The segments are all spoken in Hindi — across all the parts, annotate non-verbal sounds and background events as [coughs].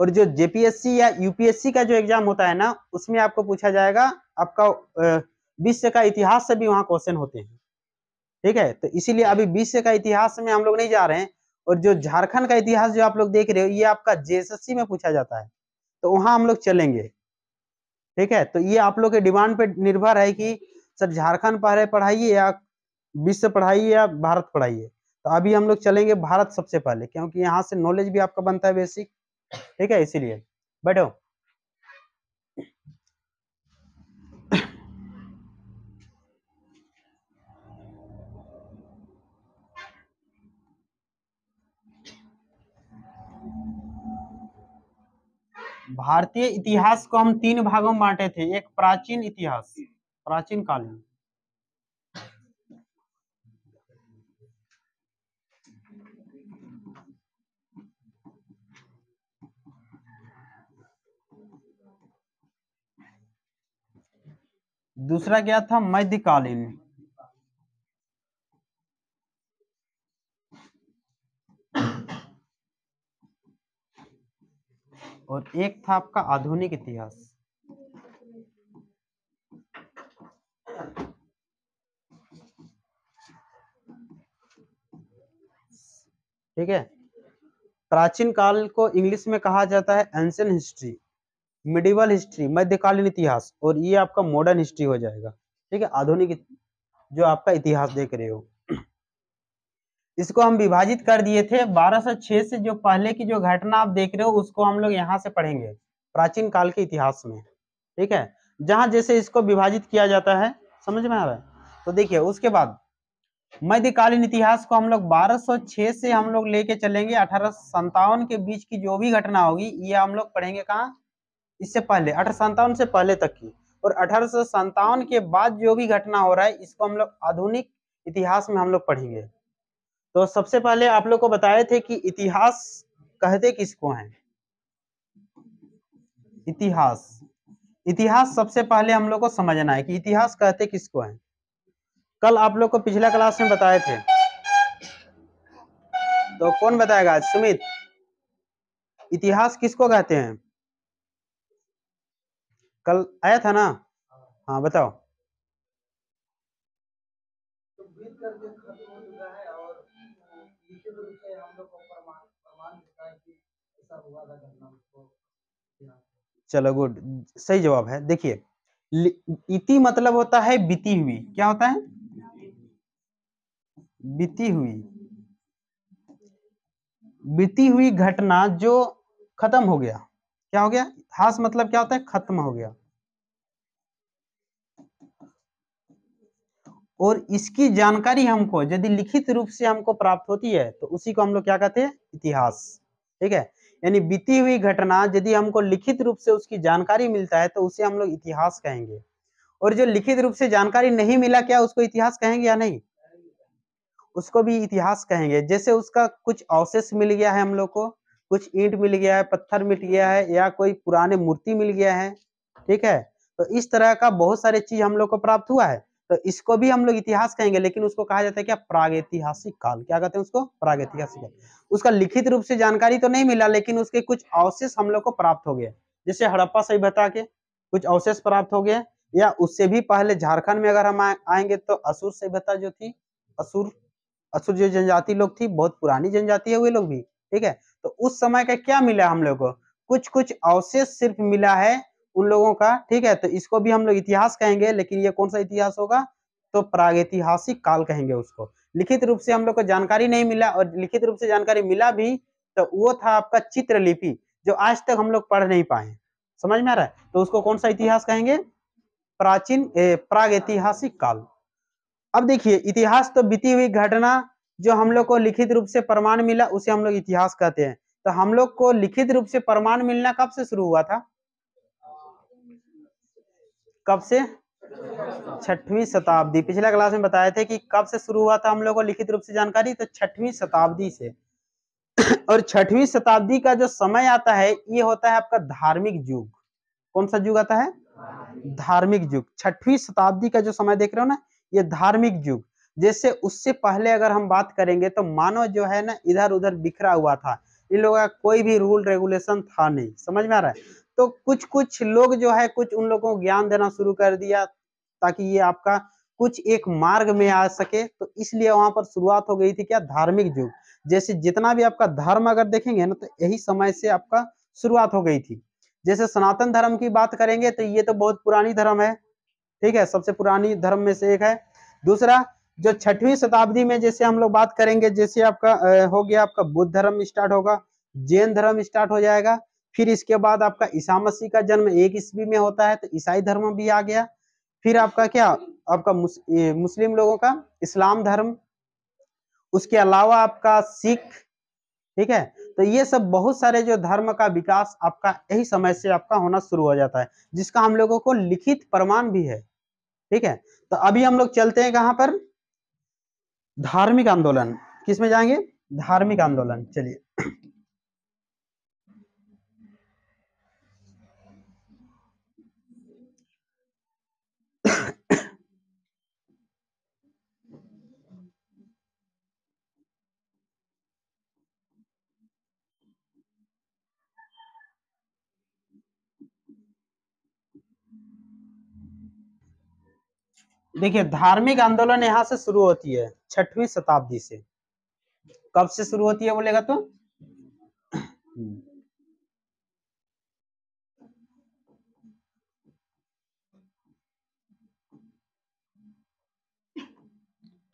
और जो जेपीएससी या यूपीएससी का जो एग्जाम होता है ना उसमें आपको पूछा जाएगा आपका विश्व का इतिहास से भी वहाँ क्वेश्चन होते हैं ठीक है तो इसीलिए अभी विश्व का इतिहास में हम लोग नहीं जा रहे हैं और जो झारखंड का इतिहास जो आप लोग देख रहे हो ये आपका जेएसएससी में पूछा जाता है तो वहां हम लोग चलेंगे ठीक है तो ये आप लोग के डिमांड पे निर्भर है कि सर झारखंड पहले पढ़ाइए या विश्व पढ़ाइए या भारत पढ़ाइए तो अभी हम लोग चलेंगे भारत सबसे पहले क्योंकि यहाँ से नॉलेज भी आपका बनता है बेसिक ठीक है इसीलिए बैठो भारतीय इतिहास को हम तीन भागों में बांटे थे एक प्राचीन इतिहास प्राचीन कालीन दूसरा क्या था मध्यकालीन और एक था आपका आधुनिक इतिहास ठीक है प्राचीन काल को इंग्लिश में कहा जाता है एंशियन हिस्ट्री मिडिवल हिस्ट्री मध्यकालीन इतिहास और ये आपका मॉडर्न हिस्ट्री हो जाएगा ठीक है आधुनिक जो आपका इतिहास देख रहे हो इसको हम विभाजित कर दिए थे 1206 से जो पहले की जो घटना आप देख रहे हो उसको हम लोग यहाँ से पढ़ेंगे प्राचीन काल के इतिहास में ठीक है जहां जैसे इसको विभाजित किया जाता है समझ में आ रहा है तो देखिए उसके बाद मध्यकालीन इतिहास को हम लोग 1206 से हम लोग लेके चलेंगे अठारह के बीच की जो भी घटना होगी ये हम लोग पढ़ेंगे कहाँ इससे पहले अठारह से पहले तक की और अठारह के बाद जो भी घटना हो रहा है इसको हम लोग आधुनिक इतिहास में हम लोग पढ़ेंगे तो सबसे पहले आप लोग को बताए थे कि इतिहास कहते किसको हैं इतिहास इतिहास सबसे पहले हम लोग को समझना है कि इतिहास कहते किसको है कल आप लोग को पिछला क्लास में बताए थे तो कौन बताएगा सुमित इतिहास किसको कहते हैं कल आया था ना हाँ, हाँ बताओ तो चलो गुड सही जवाब है देखिए इति मतलब होता है बीती हुई क्या होता है बीती हुई बीती हुई घटना जो खत्म हो गया क्या हो गया हास मतलब क्या होता है खत्म हो गया और इसकी जानकारी हमको यदि लिखित रूप से हमको प्राप्त होती है तो उसी को हम लोग क्या कहते हैं इतिहास ठीक है यानी बीती हुई घटना यदि हमको लिखित रूप से उसकी जानकारी मिलता है तो उसे हम लोग इतिहास कहेंगे और जो लिखित रूप से जानकारी नहीं मिला क्या उसको इतिहास कहेंगे या नहीं उसको भी इतिहास कहेंगे जैसे उसका कुछ अवशेष मिल गया है हम लोग को कुछ ईंट मिल गया है पत्थर मिल गया है या कोई पुराने मूर्ति मिल गया है ठीक है तो इस तरह का बहुत सारे चीज हम लोग को प्राप्त हुआ है तो इसको भी हम लोग इतिहास कहेंगे लेकिन उसको कहा जाता है क्या प्रागैतिहासिक काल क्या कहते हैं उसको प्रागैतिहासिक काल उसका लिखित रूप से जानकारी तो नहीं मिला लेकिन उसके कुछ अवशेष हम लोग को प्राप्त हो गए जैसे हड़प्पा सभ्यता के कुछ अवशेष प्राप्त हो गए या उससे भी पहले झारखंड में अगर हम आएंगे तो असुर सभ्यता जो थी असुर असुर जो जनजाति लोग थी बहुत पुरानी जनजाति है वे लोग भी ठीक है तो उस समय का क्या मिला हम लोग को कुछ कुछ अवशेष सिर्फ मिला है उन लोगों का ठीक है तो इसको भी हम लोग इतिहास कहेंगे लेकिन ये कौन सा इतिहास होगा तो प्रागैतिहासिक काल कहेंगे उसको लिखित रूप से हम लोग को जानकारी नहीं मिला और लिखित रूप से जानकारी मिला भी तो वो था आपका चित्रलिपि जो आज तक हम लोग पढ़ नहीं पाए समझ में आ रहा है तो उसको कौन सा इतिहास कहेंगे प्राचीन प्रागैतिहासिक काल अब देखिए इतिहास तो बीती हुई घटना जो हम लोग को लिखित रूप से प्रमाण मिला उसे हम लोग इतिहास कहते हैं तो हम लोग को लिखित रूप से प्रमाण मिलना कब से शुरू हुआ था कब से छठवीं शताब्दी पिछले क्लास में बताए थे कि कब से शुरू हुआ था हम लोग को लिखित रूप से जानकारी तो छठवीं शताब्दी से और छठवीं शताब्दी का जो समय आता है ये होता है आपका धार्मिक युग कौन सा युग आता है धार्मिक युग छठवीं शताब्दी का जो समय देख रहे हो ना ये धार्मिक युग जैसे उससे पहले अगर हम बात करेंगे तो मानव जो है ना इधर उधर बिखरा हुआ था इन लोगों का कोई भी रूल रेगुलेशन था नहीं समझ में आ रहा है तो कुछ कुछ लोग जो है कुछ उन लोगों को ज्ञान देना शुरू कर दिया ताकि ये आपका कुछ एक मार्ग में आ सके तो इसलिए वहां पर शुरुआत हो गई थी क्या धार्मिक युग जैसे जितना भी आपका धर्म अगर देखेंगे ना तो यही समय से आपका शुरुआत हो गई थी जैसे सनातन धर्म की बात करेंगे तो ये तो बहुत पुरानी धर्म है ठीक है सबसे पुरानी धर्म में से एक है दूसरा जो छठवीं शताब्दी में जैसे हम लोग बात करेंगे जैसे आपका हो गया आपका बुद्ध धर्म स्टार्ट होगा जैन धर्म स्टार्ट हो जाएगा फिर इसके बाद आपका ईसा मसीह का जन्म एक ईस्वी में होता है तो ईसाई धर्म भी आ गया फिर आपका क्या आपका मुस्लिम लोगों का इस्लाम धर्म उसके अलावा आपका सिख ठीक है तो ये सब बहुत सारे जो धर्म का विकास आपका यही समय से आपका होना शुरू हो जाता है जिसका हम लोगों को लिखित प्रमाण भी है ठीक है तो अभी हम लोग चलते हैं कहाँ पर धार्मिक आंदोलन किस में जाएंगे धार्मिक आंदोलन चलिए देखिए धार्मिक आंदोलन यहां से शुरू होती है छठवीं शताब्दी से कब से शुरू होती है बोलेगा तो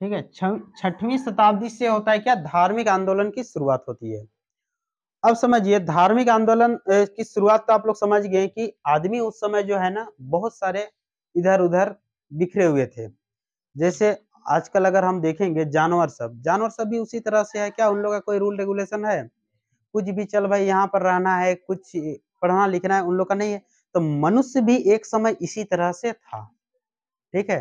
ठीक है छठवीं शताब्दी से होता है क्या धार्मिक आंदोलन की शुरुआत होती है अब समझिए धार्मिक आंदोलन की शुरुआत तो आप लोग समझ गए कि आदमी उस समय जो है ना बहुत सारे इधर उधर बिखरे हुए थे जैसे आजकल अगर हम देखेंगे जानवर सब जानवर सब भी उसी तरह से है क्या उन लोग का कोई रूल रेगुलेशन है कुछ भी चल भाई यहाँ पर रहना है कुछ पढ़ना लिखना है उन लोग का नहीं है तो मनुष्य भी एक समय इसी तरह से था ठीक है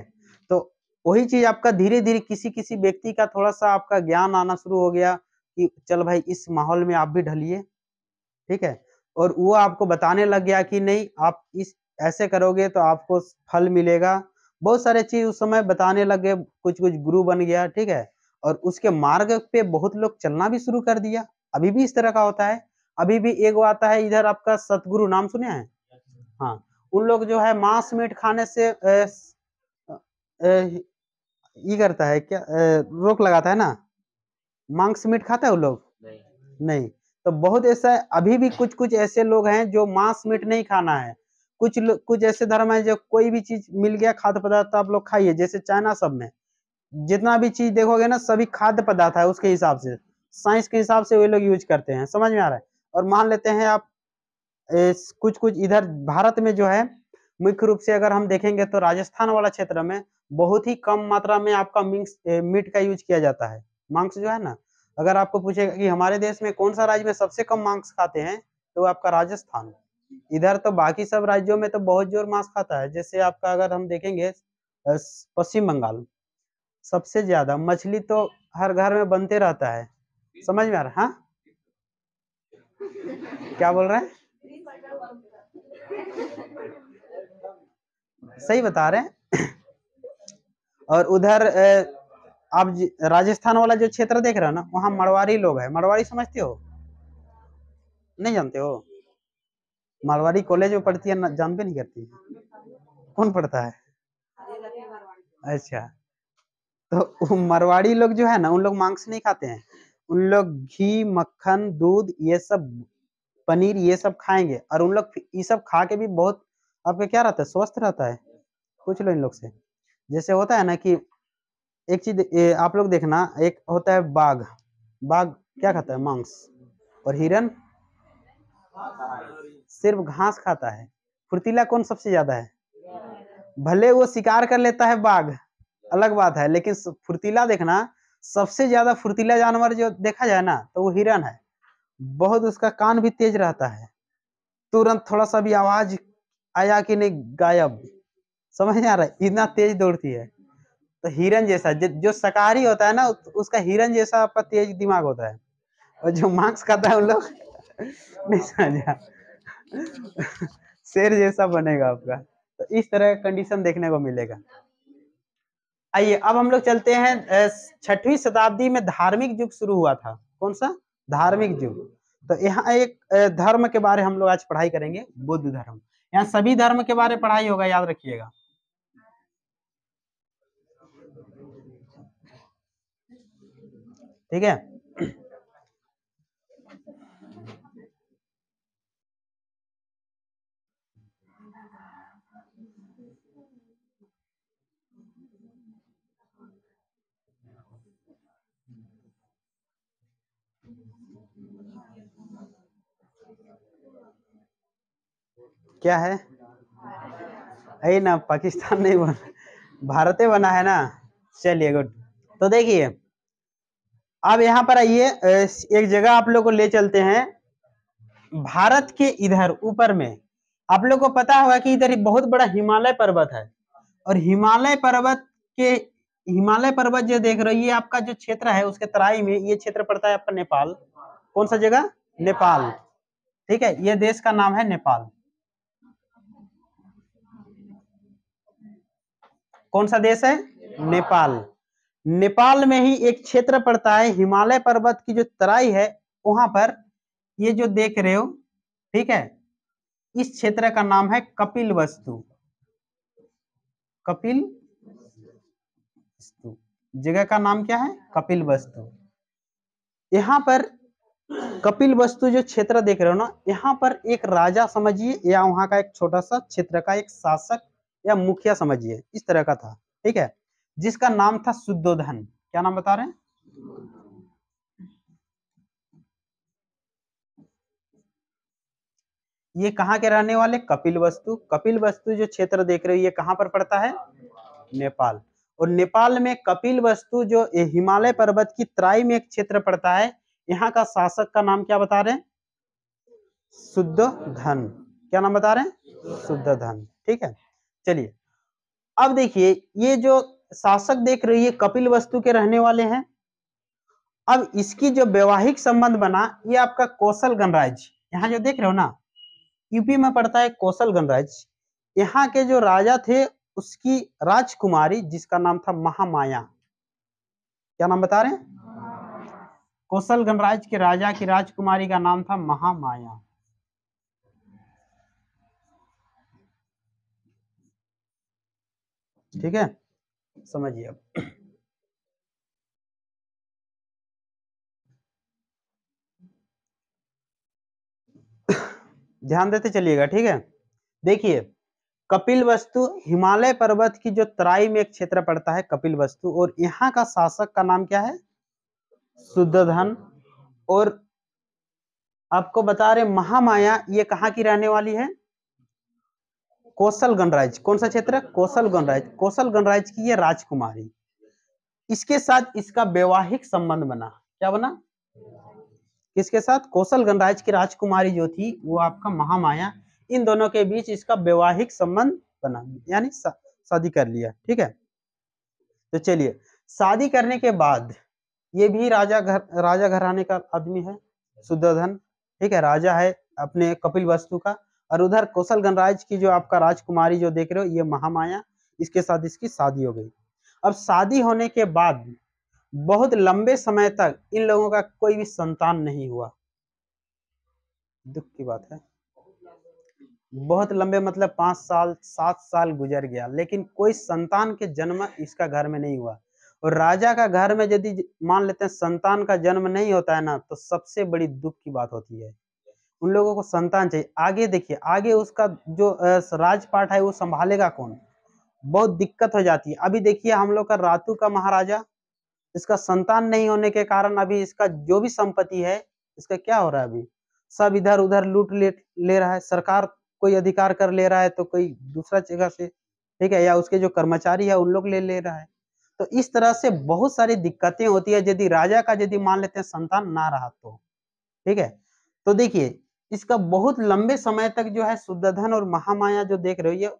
तो वही चीज आपका धीरे धीरे किसी किसी व्यक्ति का थोड़ा सा आपका ज्ञान आना शुरू हो गया कि चल भाई इस माहौल में आप भी ढलिए ठीक है और वो आपको बताने लग गया कि नहीं आप इस ऐसे करोगे तो आपको फल मिलेगा बहुत सारे चीज उस समय बताने लग गए कुछ कुछ गुरु बन गया ठीक है और उसके मार्ग पे बहुत लोग चलना भी शुरू कर दिया अभी भी इस तरह का होता है अभी भी एक आता है इधर आपका सतगुरु नाम सुने हैं हाँ उन लोग जो है मांस मीट खाने से ये करता है क्या ए, रोक लगाता है ना मांस मीट खाता है वो लोग नहीं, नहीं। तो बहुत ऐसा अभी भी कुछ कुछ ऐसे लोग हैं जो मांस मीट नहीं खाना है कुछ कुछ ऐसे धर्म है जो कोई भी चीज मिल गया खाद्य पदार्थ तो आप लोग खाइए जैसे चाइना सब में जितना भी चीज देखोगे ना सभी खाद्य पदार्थ है उसके हिसाब से साइंस के हिसाब से वे लोग यूज करते हैं समझ में आ रहा है और मान लेते हैं आप इस, कुछ कुछ इधर भारत में जो है मुख्य रूप से अगर हम देखेंगे तो राजस्थान वाला क्षेत्र में बहुत ही कम मात्रा में आपका मिंस मीट का यूज किया जाता है मांस जो है ना अगर आपको पूछेगा कि हमारे देश में कौन सा राज्य में सबसे कम मांस खाते हैं तो आपका राजस्थान इधर तो बाकी सब राज्यों में तो बहुत जोर मांस खाता है जैसे आपका अगर हम देखेंगे पश्चिम बंगाल सबसे ज्यादा मछली तो हर घर में बनते रहता है समझ में आ रहा हाँ क्या बोल रहे हैं सही बता रहे हैं और उधर आप राजस्थान वाला जो क्षेत्र देख रहे हो ना वहां मरवाड़ी लोग है मरवाड़ी समझते हो नहीं जानते हो मारवाड़ी कॉलेज में पढ़ती है जानते नहीं करती कौन पढ़ता है अच्छा तो मारवाड़ी लोग जो है ना उन लोग मांस नहीं खाते हैं उन लोग घी मक्खन दूध ये सब पनीर ये सब खाएंगे और उन लोग ये सब खा के भी बहुत आपका क्या रहता है स्वस्थ रहता है पूछ लो इन लोग से जैसे होता है ना कि एक चीज आप लोग देखना एक होता है बाघ बाघ क्या खाता है मांस और हिरन सिर्फ घास खाता है फुर्तीला कौन सबसे ज्यादा है भले वो शिकार कर लेता है बाघ अलग बात है लेकिन फुर्तीला देखना सबसे ज्यादा फुर्तीला जानवर जो देखा जाए ना तो वो हिरण है बहुत उसका कान भी तेज रहता है तुरंत थोड़ा सा भी आवाज आया कि नहीं गायब समझ नहीं आ रहा है इतना तेज दौड़ती है तो हिरण जैसा जो शाकाहारी होता है ना उसका हिरण जैसा आपका तेज दिमाग होता है और जो मांस खाता है उन लोग [laughs] नहीं समझा शेर जैसा बनेगा आपका तो इस तरह का कंडीशन देखने को मिलेगा आइए अब हम लोग चलते हैं छठवीं शताब्दी में धार्मिक युग शुरू हुआ था कौन सा धार्मिक युग तो यहाँ एक धर्म के बारे हम लोग आज पढ़ाई करेंगे बुद्ध धर्म यहाँ सभी धर्म के बारे पढ़ाई होगा याद रखिएगा ठीक है क्या है यही ना पाकिस्तान नहीं बना भारत बना है ना चलिए गुड तो देखिए अब यहाँ पर आइए एक जगह आप लोग को ले चलते हैं भारत के इधर ऊपर में आप लोग को पता होगा कि इधर बहुत बड़ा हिमालय पर्वत है और हिमालय पर्वत के हिमालय पर्वत जो देख रहे हो ये आपका जो क्षेत्र है उसके तराई में ये क्षेत्र पड़ता है आपका नेपाल कौन सा जगह नेपाल ठीक है ये देश का नाम है नेपाल कौन सा देश है नेपाल नेपाल में ही एक क्षेत्र पड़ता है हिमालय पर्वत की जो तराई है वहां पर ये जो देख रहे हो ठीक है इस क्षेत्र का नाम है कपिल वस्तु कपिल वस्तु जगह का नाम क्या है कपिल वस्तु यहां पर कपिल वस्तु जो क्षेत्र देख रहे हो ना यहाँ पर एक राजा समझिए या वहां का एक छोटा सा क्षेत्र का एक शासक या मुखिया समझिए इस तरह का था ठीक है जिसका नाम था शुद्धोधन क्या नाम बता रहे हैं ये कहाँ के रहने वाले कपिल वस्तु कपिल वस्तु जो क्षेत्र देख रहे हो ये कहाँ पर पड़ता है नेपाल और नेपाल में कपिल वस्तु जो हिमालय पर्वत की तराई में एक क्षेत्र पड़ता है यहाँ का शासक का नाम क्या बता रहे हैं शुद्ध धन क्या नाम बता रहे हैं शुद्ध धन ठीक है चलिए अब देखिए ये जो शासक देख रही है कपिल वस्तु के रहने वाले हैं अब इसकी जो वैवाहिक संबंध बना ये आपका कौशल गणराज्य यहाँ जो देख रहे हो ना यूपी में पड़ता है कौशल गणराज्य यहाँ के जो राजा थे उसकी राजकुमारी जिसका नाम था महामाया क्या नाम बता रहे हैं कौशल गणराज के राजा की राजकुमारी का नाम था महामाया ठीक है समझिए अब ध्यान देते चलिएगा ठीक है देखिए कपिल वस्तु हिमालय पर्वत की जो तराई में एक क्षेत्र पड़ता है कपिल वस्तु और यहाँ का शासक का नाम क्या है शुद्धधन और आपको बता रहे महामाया ये कहाँ की रहने वाली है कौशल गणराज कौन सा क्षेत्र है कौशल गणराज कौशल गणराज की ये राजकुमारी इसके साथ इसका वैवाहिक संबंध बना क्या बना किसके साथ कौशल गणराज की राजकुमारी जो थी वो आपका महामाया इन दोनों के बीच इसका वैवाहिक संबंध बना यानी सा, शादी कर लिया ठीक है तो चलिए शादी करने के बाद ये भी राजा घर राजा घराने का आदमी है शुद्धोधन ठीक है राजा है अपने कपिल वस्तु का और उधर कौशल गणराज की जो आपका राजकुमारी जो देख रहे हो ये महामाया इसके साथ इसकी शादी हो गई अब शादी होने के बाद बहुत लंबे समय तक इन लोगों का कोई भी संतान नहीं हुआ दुख की बात है बहुत लंबे मतलब पांच साल सात साल गुजर गया लेकिन कोई संतान के जन्म इसका घर में नहीं हुआ और राजा का घर में यदि मान लेते हैं संतान का जन्म नहीं होता है ना तो सबसे बड़ी दुख की बात होती है उन लोगों को संतान चाहिए आगे देखिए आगे उसका जो राजपाठ है वो संभालेगा कौन बहुत दिक्कत हो जाती है अभी देखिए हम लोग का रातू का महाराजा इसका संतान नहीं होने के कारण अभी इसका जो भी संपत्ति है इसका क्या हो रहा है अभी सब इधर उधर लूट ले, ले रहा है सरकार कोई अधिकार कर ले रहा है तो कोई दूसरा जगह से ठीक है या उसके जो कर्मचारी है उन लोग ले ले रहा है तो इस तरह से बहुत सारी दिक्कतें होती है यदि राजा का यदि मान लेते हैं संतान ना रहा तो ठीक है तो देखिए इसका बहुत लंबे समय तक जो है शुद्धन और महामाया जो देख रहे है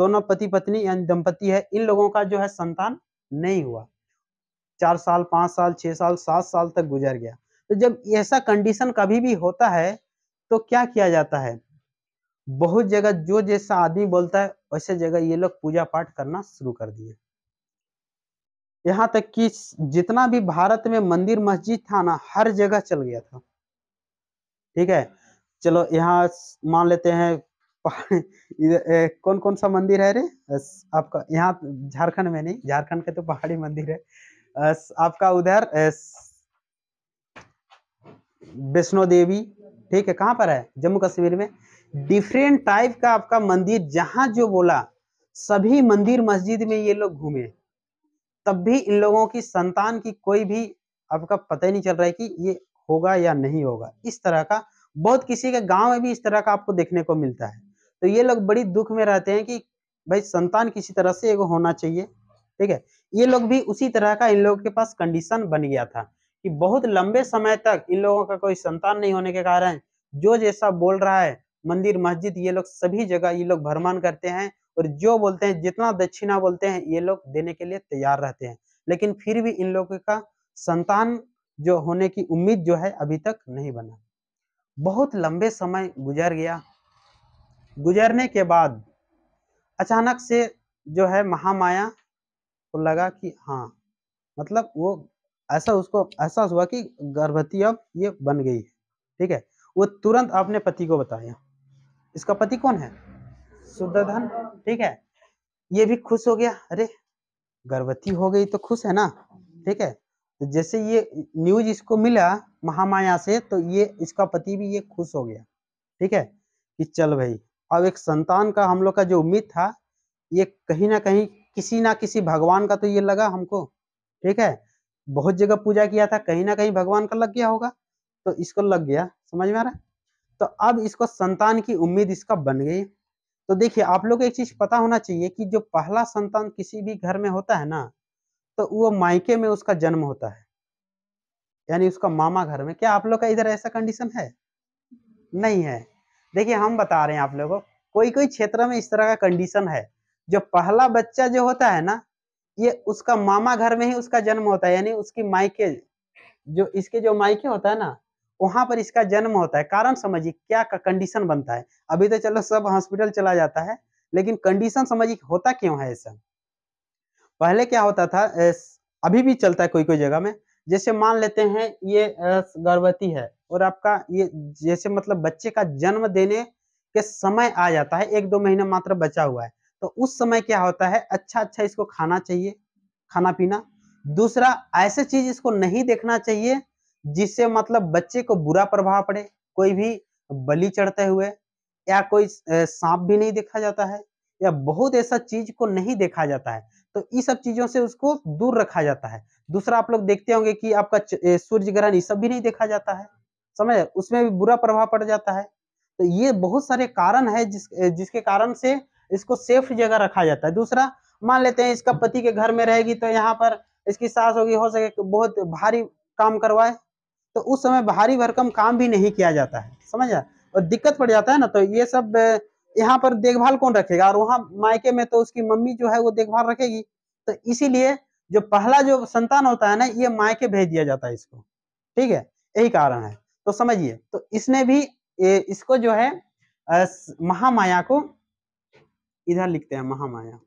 दोनों पति पत्नी यानी दंपति है इन लोगों का जो है संतान नहीं हुआ चार साल पांच साल छह साल सात साल तक गुजर गया तो जब ऐसा कंडीशन कभी भी होता है तो क्या किया जाता है बहुत जगह जो जैसा आदमी बोलता है वैसे जगह ये लोग पूजा पाठ करना शुरू कर दिए यहाँ तक कि जितना भी भारत में मंदिर मस्जिद था ना हर जगह चल गया था ठीक है चलो यहाँ मान लेते हैं ए, कौन कौन सा मंदिर है रे आपका यहाँ झारखंड में नहीं झारखंड के तो पहाड़ी मंदिर है आपका उधर वैष्णो देवी ठीक है कहाँ पर है जम्मू कश्मीर में डिफरेंट टाइप का आपका मंदिर जहां जो बोला सभी मंदिर मस्जिद में ये लोग घूमे तब भी इन लोगों की संतान की कोई भी आपका पता ही नहीं चल रहा है कि ये होगा या नहीं होगा इस तरह का बहुत किसी के गांव में भी इस तरह का आपको देखने को मिलता है तो ये लोग बड़ी दुख में रहते हैं कि भाई संतान किसी तरह से एगो होना चाहिए ठीक है ये लोग भी उसी तरह का इन लोगों के पास कंडीशन बन गया था कि बहुत लंबे समय तक इन लोगों का कोई संतान नहीं होने के कारण जो जैसा बोल रहा है मंदिर मस्जिद ये लोग सभी जगह ये लोग भरमान करते हैं और जो बोलते हैं जितना दक्षिणा बोलते हैं ये लोग देने के लिए तैयार रहते हैं लेकिन फिर भी इन लोगों का संतान जो होने की उम्मीद जो है अभी तक नहीं बना बहुत लंबे समय गुजर गया गुजरने के बाद अचानक से जो है महामाया को लगा कि हाँ मतलब वो ऐसा उसको एहसास हुआ कि गर्भवती अब ये बन गई है ठीक है वो तुरंत अपने पति को बताया इसका पति कौन है शुद्धन ठीक है ये भी खुश हो गया अरे गर्भवती हो गई तो खुश है ना ठीक है तो जैसे ये न्यूज इसको मिला महामाया से तो ये इसका पति भी ये खुश हो गया ठीक है कि चल भाई अब एक संतान का हम लोग का जो उम्मीद था ये कहीं ना कहीं किसी ना किसी भगवान का तो ये लगा हमको ठीक है बहुत जगह पूजा किया था कहीं ना कहीं भगवान का लग गया होगा तो इसको लग गया समझ में आ रहा तो अब इसको संतान की उम्मीद इसका बन गई तो देखिए आप लोग एक चीज पता होना चाहिए कि जो पहला संतान किसी भी घर में होता है ना तो वो मायके में उसका जन्म होता है यानी उसका मामा घर में क्या आप लोग का इधर ऐसा कंडीशन है नहीं है देखिए हम बता रहे हैं आप लोगों को कोई कोई क्षेत्र में इस तरह का कंडीशन है जो पहला बच्चा जो होता है ना ये उसका मामा घर में ही उसका जन्म होता है यानी उसकी मायके जो इसके जो मायके होता है ना वहां पर इसका जन्म होता है कारण समझिए क्या कंडीशन बनता है अभी तो चलो सब हॉस्पिटल चला जाता है लेकिन कंडीशन समझिए होता क्यों है ऐसा पहले क्या होता था अभी भी चलता है कोई कोई जगह में जैसे मान लेते हैं ये गर्भवती है और आपका ये जैसे मतलब बच्चे का जन्म देने के समय आ जाता है एक दो महीना मात्र बचा हुआ है तो उस समय क्या होता है अच्छा अच्छा इसको खाना चाहिए खाना पीना दूसरा ऐसे चीज इसको नहीं देखना चाहिए जिससे मतलब बच्चे को बुरा प्रभाव पड़े कोई भी बलि चढ़ते हुए या कोई सांप भी नहीं देखा जाता है या बहुत ऐसा चीज को नहीं देखा जाता है तो ये सब चीजों से उसको दूर रखा जाता है दूसरा आप लोग देखते होंगे कि आपका सूर्य ग्रहण ये सब भी नहीं देखा जाता है समझ उसमें भी बुरा प्रभाव पड़ जाता है तो ये बहुत सारे कारण है जिस जिसके कारण से इसको सेफ जगह रखा जाता है दूसरा मान लेते हैं इसका पति के घर में रहेगी तो यहाँ पर इसकी सास होगी हो सके बहुत भारी काम करवाए तो उस समय भारी भरकम काम भी नहीं किया जाता है समझ और दिक्कत पड़ जाता है ना तो ये सब यहाँ पर देखभाल कौन रखेगा और वहाँ मायके में तो उसकी मम्मी जो है वो देखभाल रखेगी तो इसीलिए जो पहला जो संतान होता है ना ये मायके भेज दिया जाता है इसको ठीक है यही कारण है तो समझिए तो इसने भी ए, इसको जो है महामाया को इधर लिखते हैं महामाया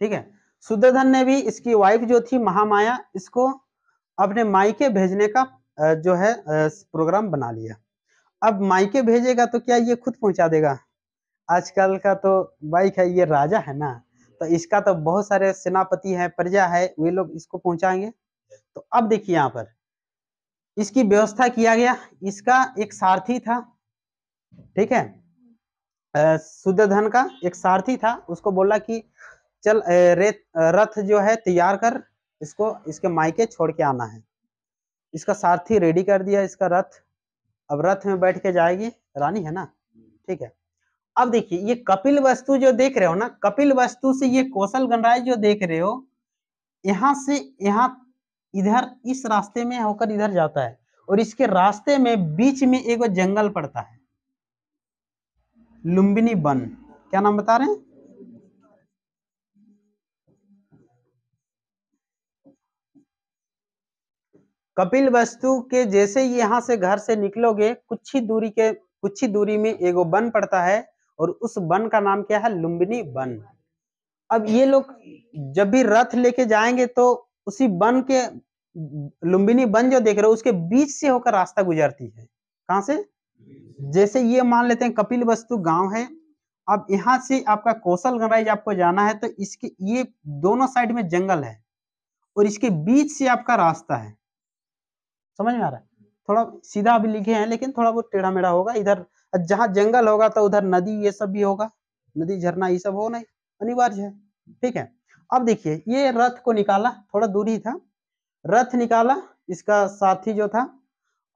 ठीक है सुदर्धन ने भी इसकी वाइफ जो थी महामाया इसको अपने मायके भेजने का जो है प्रोग्राम बना लिया अब माइके भेजेगा तो क्या ये खुद पहुंचा देगा आजकल का तो बाइक है ये राजा है ना तो इसका तो बहुत सारे सेनापति हैं प्रजा है वे लोग इसको पहुंचाएंगे तो अब देखिए यहाँ पर इसकी व्यवस्था किया गया इसका एक सारथी था ठीक है सुदधन का एक सारथी था उसको बोला कि चल रेत रथ जो है तैयार कर इसको इसके मायके छोड़ के आना है इसका सारथी रेडी कर दिया इसका रथ अब रथ में बैठ के जाएगी रानी है ना ठीक है अब देखिए ये कपिल वस्तु जो देख रहे हो ना कपिल वस्तु से ये कौशल गणराय जो देख रहे हो यहां से यहाँ इधर इस रास्ते में होकर इधर जाता है और इसके रास्ते में बीच में एक जंगल पड़ता है लुम्बिनी बन क्या नाम बता रहे हैं कपिल वस्तु के जैसे ही यहाँ से घर से निकलोगे कुछ ही दूरी के कुछ ही दूरी में एगो वन पड़ता है और उस वन का नाम क्या है लुम्बिनी वन अब ये लोग जब भी रथ लेके जाएंगे तो उसी वन के लुम्बिनी वन जो देख रहे हो उसके बीच से होकर रास्ता गुजरती है कहाँ से जैसे ये मान लेते हैं कपिल वस्तु गांव है अब यहाँ से आपका कौशल गणराज आपको जाना है तो इसके ये दोनों साइड में जंगल है और इसके बीच से आपका रास्ता है समझ में आ रहा है थोड़ा सीधा भी लिखे हैं लेकिन थोड़ा बहुत टेढ़ा मेढ़ा होगा इधर जहाँ जंगल होगा तो उधर नदी ये सब भी होगा नदी झरना ये सब हो नहीं अनिवार्य है ठीक है अब देखिए ये रथ को निकाला थोड़ा दूर ही था रथ निकाला इसका साथी जो था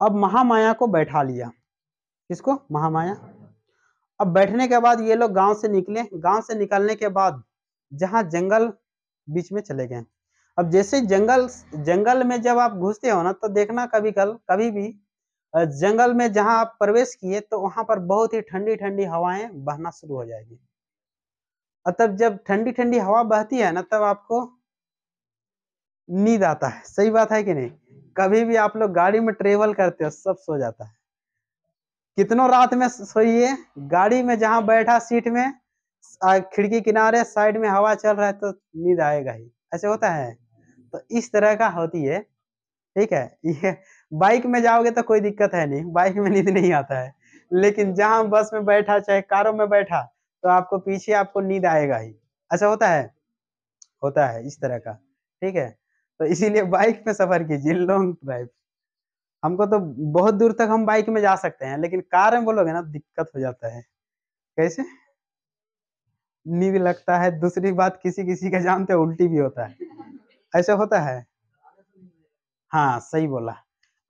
अब महामाया को बैठा लिया किसको महामाया अब बैठने के बाद ये लोग गांव से निकले गांव से निकलने के बाद जहां जंगल बीच में चले गए अब जैसे जंगल जंगल में जब आप घुसते हो ना तो देखना कभी कल कभी भी जंगल में जहां आप प्रवेश किए तो वहां पर बहुत ही ठंडी ठंडी हवाएं बहना शुरू हो जाएगी और तब जब ठंडी ठंडी हवा बहती है ना तब आपको नींद आता है सही बात है कि नहीं कभी भी आप लोग गाड़ी में ट्रेवल करते हो सब सो जाता है कितनों रात में सोइए गाड़ी में जहां बैठा सीट में खिड़की किनारे साइड में हवा चल रहा है तो नींद आएगा ही ऐसे होता है तो इस तरह का होती है ठीक है ये बाइक में जाओगे तो कोई दिक्कत है नहीं बाइक में नींद नहीं आता है लेकिन जहां बस में बैठा चाहे कारों में बैठा तो आपको पीछे आपको नींद आएगा ही ऐसा होता है होता है इस तरह का ठीक है तो इसीलिए बाइक में सफर कीजिए लॉन्ग ड्राइव हमको तो बहुत दूर तक हम बाइक में जा सकते हैं लेकिन कार में बोलोगे ना दिक्कत हो जाता है कैसे नींद लगता है दूसरी बात किसी किसी का जानते हो उल्टी भी होता है [laughs] ऐसा होता है हाँ सही बोला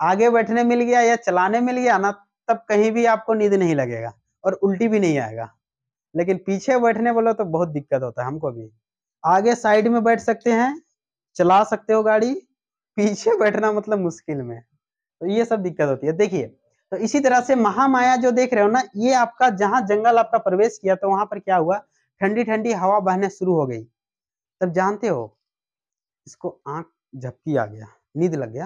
आगे बैठने मिल गया या चलाने मिल गया ना तब कहीं भी आपको नींद नहीं लगेगा और उल्टी भी नहीं आएगा लेकिन पीछे बैठने बोलो तो बहुत दिक्कत होता है हमको भी आगे साइड में बैठ सकते हैं चला सकते हो गाड़ी पीछे बैठना मतलब मुश्किल में तो ये सब दिक्कत होती है देखिए तो इसी तरह से महामाया जो देख रहे हो ना ये आपका जहां जंगल आपका प्रवेश किया तो वहां पर क्या हुआ ठंडी ठंडी हवा बहने शुरू हो गई तब जानते हो इसको आंख झपकी आ गया नींद लग गया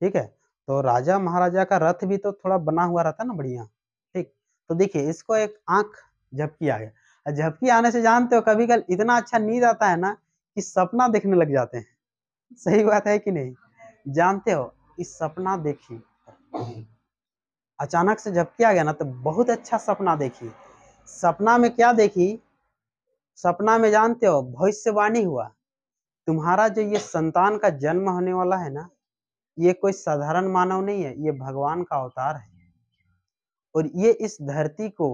ठीक है तो राजा महाराजा का रथ भी तो थोड़ा बना हुआ रहता ना बढ़िया ठीक तो देखिए इसको एक आंख झपकी आ गया झपकी आने से जानते हो कभी कल इतना अच्छा नींद आता है ना कि सपना देखने लग जाते हैं सही बात है कि नहीं जानते हो इस सपना देखी अचानक से झपकी आ गया ना तो बहुत अच्छा सपना देखी सपना में क्या देखी सपना में जानते हो भविष्यवाणी हुआ तुम्हारा जो ये संतान का जन्म होने वाला है ना ये कोई साधारण मानव नहीं है ये भगवान का अवतार है और ये इस धरती को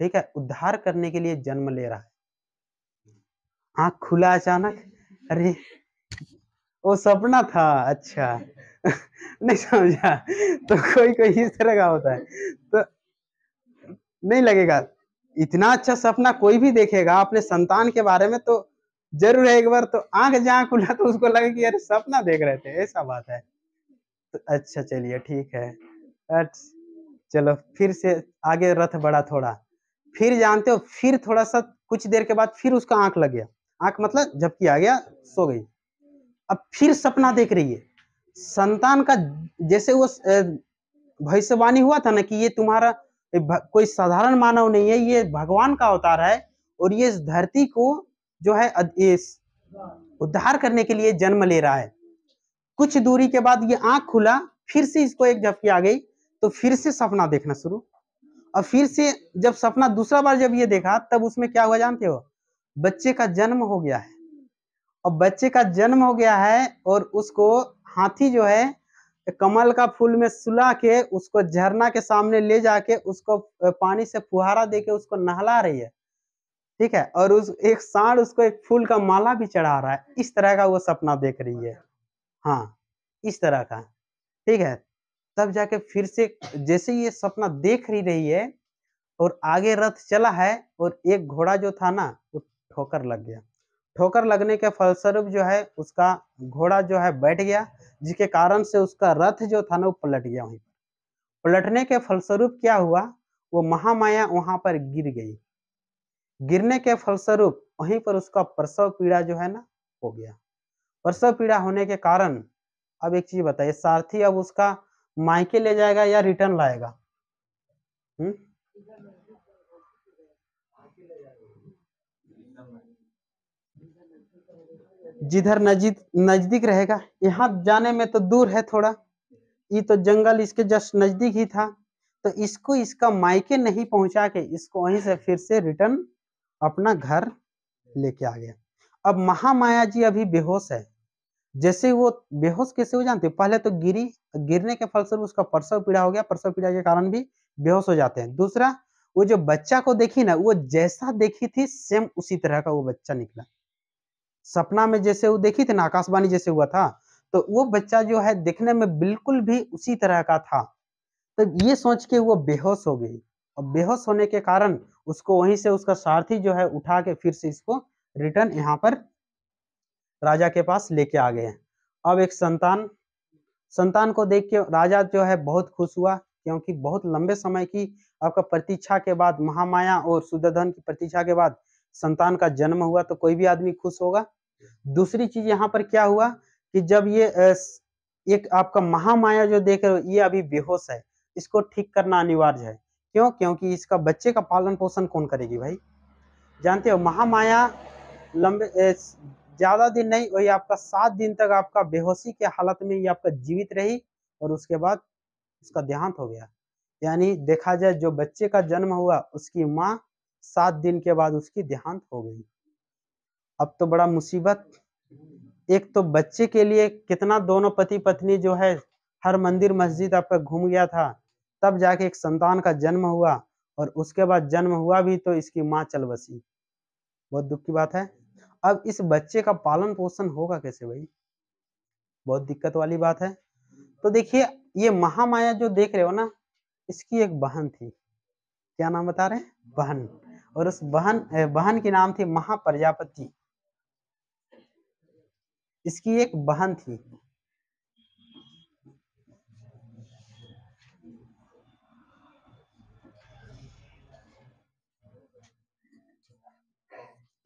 ठीक है उद्धार करने के लिए जन्म ले रहा है आंख हाँ, खुला अचानक अरे वो सपना था अच्छा नहीं समझा तो कोई कोई इस तरह का होता है तो नहीं लगेगा इतना अच्छा सपना कोई भी देखेगा अपने संतान के बारे में तो जरूर है एक बार तो आंख जहाँ खुला तो उसको लगे कि अरे सपना देख रहे थे ऐसा बात है तो अच्छा चलिए ठीक है अच्छा, चलो फिर से आगे रथ बढ़ा थोड़ा फिर जानते हो फिर थोड़ा सा कुछ देर के बाद फिर उसका आंख लग गया आंख मतलब झपकी आ गया सो गई अब फिर सपना देख रही है संतान का जैसे वो भविष्यवाणी हुआ था ना कि ये तुम्हारा कोई साधारण मानव नहीं है ये भगवान का अवतार है और ये इस धरती को जो है उद्धार करने के लिए जन्म ले रहा है कुछ दूरी के बाद ये आंख खुला फिर से इसको एक झपकी आ गई तो फिर से सपना देखना शुरू और फिर से जब सपना दूसरा बार जब ये देखा तब उसमें क्या हुआ जानते हो बच्चे का जन्म हो गया है और बच्चे का जन्म हो गया है और उसको हाथी जो है तो कमल का फूल में सुला के उसको झरना के सामने ले जाके उसको पानी से फुहारा देके उसको नहला रही है ठीक है और उस एक सांड उसको एक फूल का माला भी चढ़ा रहा है इस तरह का वो सपना देख रही है हाँ इस तरह का ठीक है तब जाके फिर से जैसे ये सपना देख रही रही है और आगे रथ चला है और एक घोड़ा जो था ना वो ठोकर लग गया ठोकर लगने के फलस्वरूप जो है उसका घोड़ा जो है बैठ गया जिसके कारण से उसका रथ जो था ना वो पलट गया वहीं पर पलटने के फलस्वरूप क्या हुआ वो महामाया वहां पर गिर गई गिरने के फलस्वरूप वहीं पर उसका प्रसव पीड़ा जो है ना हो गया प्रसव पीड़ा होने के कारण अब एक चीज बताइए सारथी अब उसका मायके ले जाएगा या रिटर्न लाएगा हम्म जिधर नजीक नजदीक रहेगा यहाँ जाने में तो दूर है थोड़ा ये तो जंगल इसके जस्ट नजदीक ही था तो इसको इसका मायके नहीं पहुंचा के इसको वहीं से फिर से रिटर्न अपना घर लेके आ गया अब महामाया जी अभी बेहोश है जैसे वो बेहोश कैसे हो जानते पहले तो गिरी गिरने के फलस्वरूप उसका परसव पीड़ा हो गया परसव पीड़ा के कारण भी बेहोश हो जाते हैं दूसरा वो जो बच्चा को देखी ना वो जैसा देखी थी सेम उसी तरह का वो बच्चा निकला सपना में जैसे वो देखी थी ना आकाशवाणी जैसे हुआ था तो वो बच्चा जो है देखने में बिल्कुल भी उसी तरह का था तो ये सोच के वो बेहोश हो गई और बेहोश होने के कारण उसको वहीं से उसका सारथी जो है उठा के फिर से इसको रिटर्न यहाँ पर राजा के पास लेके आ गए अब एक संतान संतान को देख के राजा जो है बहुत खुश हुआ क्योंकि बहुत लंबे समय की आपका प्रतीक्षा के बाद महामाया और सुदर्धन की प्रतीक्षा के बाद संतान का जन्म हुआ तो कोई भी आदमी खुश होगा दूसरी चीज यहाँ पर क्या हुआ कि जब ये एक आपका महामाया जो देख रहे हो ये अभी बेहोश है इसको ठीक करना अनिवार्य है क्यों क्योंकि इसका बच्चे का पालन पोषण कौन करेगी भाई जानते हो महामाया लंबे ज्यादा दिन नहीं वही आपका सात दिन तक आपका बेहोशी के हालत में ये आपका जीवित रही और उसके बाद उसका देहांत हो गया यानी देखा जाए जो बच्चे का जन्म हुआ उसकी माँ सात दिन के बाद उसकी देहांत हो गई अब तो बड़ा मुसीबत एक तो बच्चे के लिए कितना दोनों पति पत्नी जो है हर मंदिर मस्जिद आपका घूम गया था तब जाके एक संतान का जन्म हुआ और उसके बाद जन्म हुआ भी तो इसकी माँ चल बसी बहुत दुख की बात है अब इस बच्चे का पालन पोषण होगा कैसे भाई बहुत दिक्कत वाली बात है तो देखिए ये महामाया जो देख रहे हो ना इसकी एक बहन थी क्या नाम बता रहे हैं बहन और उस बहन बहन की नाम थी महाप्रजापति इसकी एक बहन थी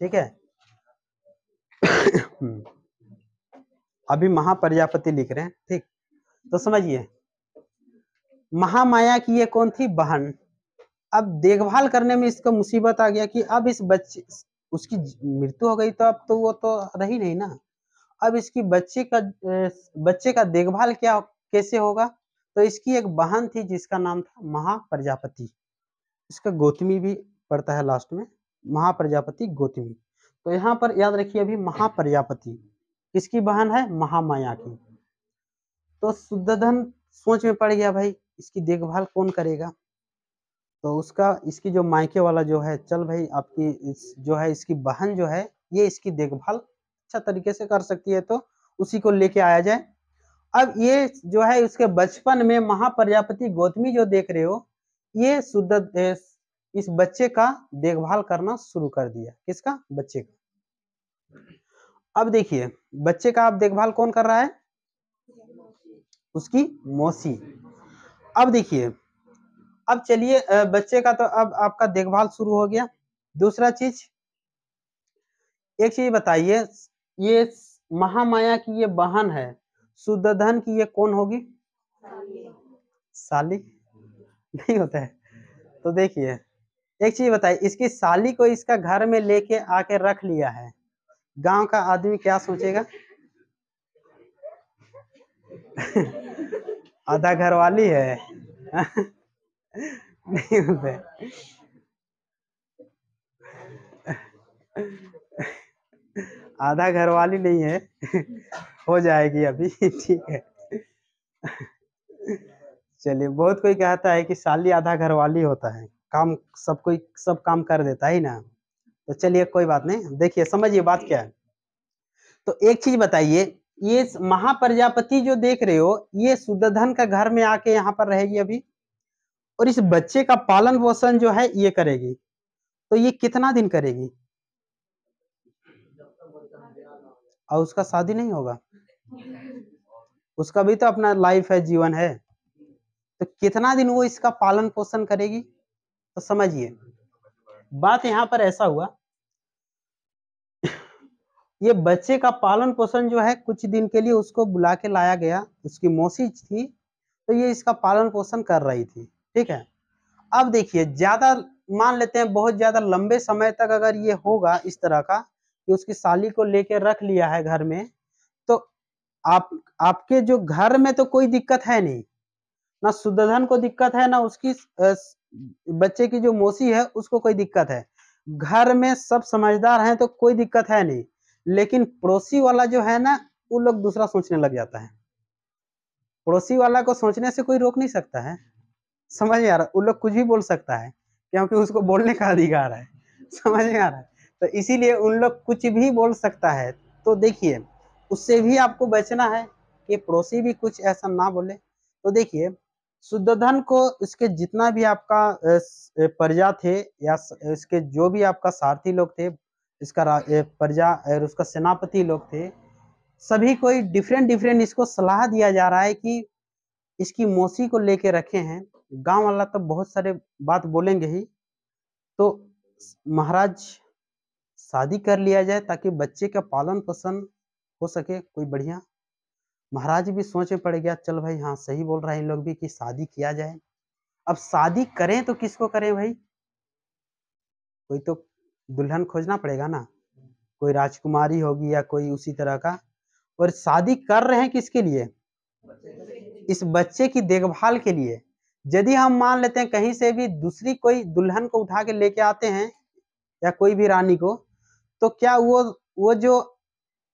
ठीक है [coughs] हम्म। अभी महाप्रजापति लिख रहे हैं ठीक तो समझिए महामाया की ये कौन थी बहन अब देखभाल करने में इसको मुसीबत आ गया कि अब इस बच्चे उसकी मृत्यु हो गई तो अब तो वो तो रही नहीं ना अब इसकी बच्चे का बच्चे का देखभाल क्या कैसे होगा तो इसकी एक बहन थी जिसका नाम था महाप्रजापति इसका गोतमी भी पड़ता है लास्ट में महाप्रजापति गोतमी तो यहाँ पर याद रखिए अभी महाप्रजापति किसकी बहन है महामाया की तो शुद्धन सोच में पड़ गया भाई इसकी देखभाल कौन करेगा तो उसका इसकी जो मायके वाला जो है चल भाई आपकी इस, जो है इसकी बहन जो है ये इसकी देखभाल अच्छा तरीके से कर सकती है तो उसी को लेके आया जाए अब ये जो है उसके बचपन में महाप्रजापति गौतमी जो देख रहे हो ये शुद्ध इस बच्चे का देखभाल करना शुरू कर दिया किसका बच्चे का अब देखिए बच्चे का आप देखभाल कौन कर रहा है उसकी मौसी अब देखिए अब चलिए बच्चे का तो अब आपका देखभाल शुरू हो गया दूसरा चीज एक चीज बताइए ये महामाया की ये बहन है सुदधन की ये कौन होगी साली नहीं होता है तो देखिए एक चीज बताइए इसकी साली को इसका घर में लेके आके रख लिया है गांव का आदमी क्या सोचेगा [laughs] आधा घर वाली है [laughs] नहीं होता है [laughs] आधा घर वाली नहीं है हो जाएगी अभी ठीक है चलिए बहुत कोई कहता है कि साली आधा घर वाली होता है काम सब कोई सब काम कर देता है ना तो चलिए कोई बात नहीं देखिए समझिए बात क्या है तो एक चीज बताइए ये महाप्रजापति जो देख रहे हो ये सुदधन का घर में आके यहाँ पर रहेगी अभी और इस बच्चे का पालन पोषण जो है ये करेगी तो ये कितना दिन करेगी और उसका शादी नहीं होगा उसका भी तो अपना लाइफ है जीवन है तो कितना दिन वो इसका पालन पोषण करेगी तो समझिए बात यहाँ पर ऐसा हुआ ये बच्चे का पालन पोषण जो है कुछ दिन के लिए उसको बुला के लाया गया उसकी मौसी थी तो ये इसका पालन पोषण कर रही थी ठीक है अब देखिए ज्यादा मान लेते हैं बहुत ज्यादा लंबे समय तक अगर ये होगा इस तरह का कि उसकी साली को लेके रख लिया है घर में तो आप आपके जो घर में तो कोई दिक्कत है नहीं ना शुद्धधन को दिक्कत है ना उसकी बच्चे की जो मौसी है उसको कोई दिक्कत है घर में सब समझदार हैं तो कोई दिक्कत है नहीं लेकिन पड़ोसी वाला जो है ना वो लोग दूसरा सोचने लग जाता है पड़ोसी वाला को सोचने से कोई रोक नहीं सकता है समझ आ रहा वो लोग कुछ भी बोल सकता है क्योंकि उसको बोलने का अधिकार है [laughs] समझ आ रहा है तो इसीलिए उन लोग कुछ भी बोल सकता है तो देखिए उससे भी आपको बचना है कि पड़ोसी भी कुछ ऐसा ना बोले तो देखिए शुद्धन को उसके जितना भी आपका प्रजा थे या उसके जो भी आपका सारथी लोग थे इसका प्रजा और उसका सेनापति लोग थे सभी कोई डिफरेंट डिफरेंट इसको सलाह दिया जा रहा है कि इसकी मौसी को लेके रखे हैं गांव वाला तो बहुत सारे बात बोलेंगे ही तो महाराज शादी कर लिया जाए ताकि बच्चे का पालन पोषण हो सके कोई बढ़िया महाराज भी सोचे पड़ गया चल भाई हाँ सही बोल रहा है इन लोग भी कि शादी किया जाए अब शादी करें तो किसको करें भाई कोई तो दुल्हन खोजना पड़ेगा ना कोई राजकुमारी होगी या कोई उसी तरह का और शादी कर रहे हैं किसके लिए इस बच्चे की देखभाल के लिए यदि हम मान लेते हैं कहीं से भी दूसरी कोई दुल्हन को उठा के लेके आते हैं या कोई भी रानी को तो क्या वो वो जो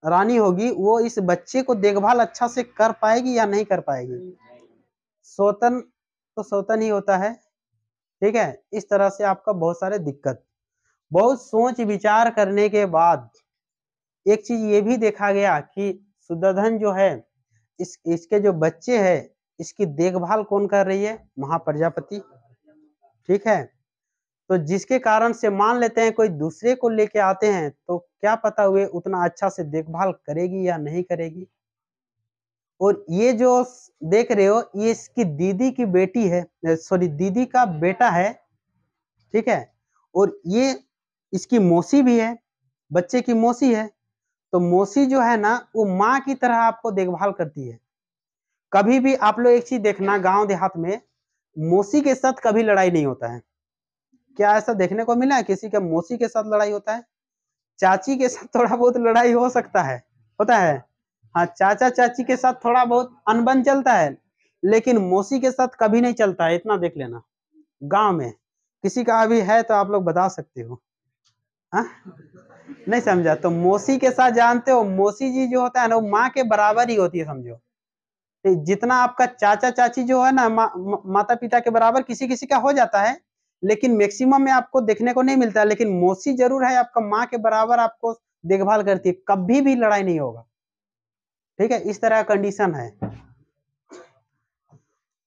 रानी होगी वो इस बच्चे को देखभाल अच्छा से कर पाएगी या नहीं कर पाएगी सोतन तो सोतन ही होता है ठीक है इस तरह से आपका बहुत सारे दिक्कत बहुत सोच विचार करने के बाद एक चीज ये भी देखा गया कि सुदर्धन जो है इस इसके जो बच्चे है इसकी देखभाल कौन कर रही है महाप्रजापति ठीक है तो जिसके कारण से मान लेते हैं कोई दूसरे को लेके आते हैं तो क्या पता हुए उतना अच्छा से देखभाल करेगी या नहीं करेगी और ये जो देख रहे हो ये इसकी दीदी की बेटी है सॉरी दीदी का बेटा है ठीक है और ये इसकी मौसी भी है बच्चे की मौसी है तो मौसी जो है ना वो माँ की तरह आपको देखभाल करती है कभी भी आप लोग एक चीज देखना गांव देहात में मौसी के साथ कभी लड़ाई नहीं होता है क्या ऐसा देखने को मिला है किसी का मौसी के साथ लड़ाई होता है चाची के साथ थोड़ा बहुत लड़ाई हो सकता है होता है हाँ चाचा चाची के साथ थोड़ा बहुत अनबन चलता है लेकिन मौसी के साथ कभी नहीं चलता है इतना देख लेना गांव में किसी का अभी है तो आप लोग बता सकते हो हाँ नहीं समझा तो मौसी के साथ जानते हो मौसी जी जो होता है ना वो माँ के बराबर ही होती है समझो जितना आपका चाचा चाची जो है ना मा, माता पिता के बराबर किसी किसी का हो जाता है लेकिन मैक्सिमम में आपको देखने को नहीं मिलता लेकिन मौसी जरूर है आपका माँ के बराबर आपको देखभाल करती है कभी भी लड़ाई नहीं होगा ठीक है इस तरह का कंडीशन है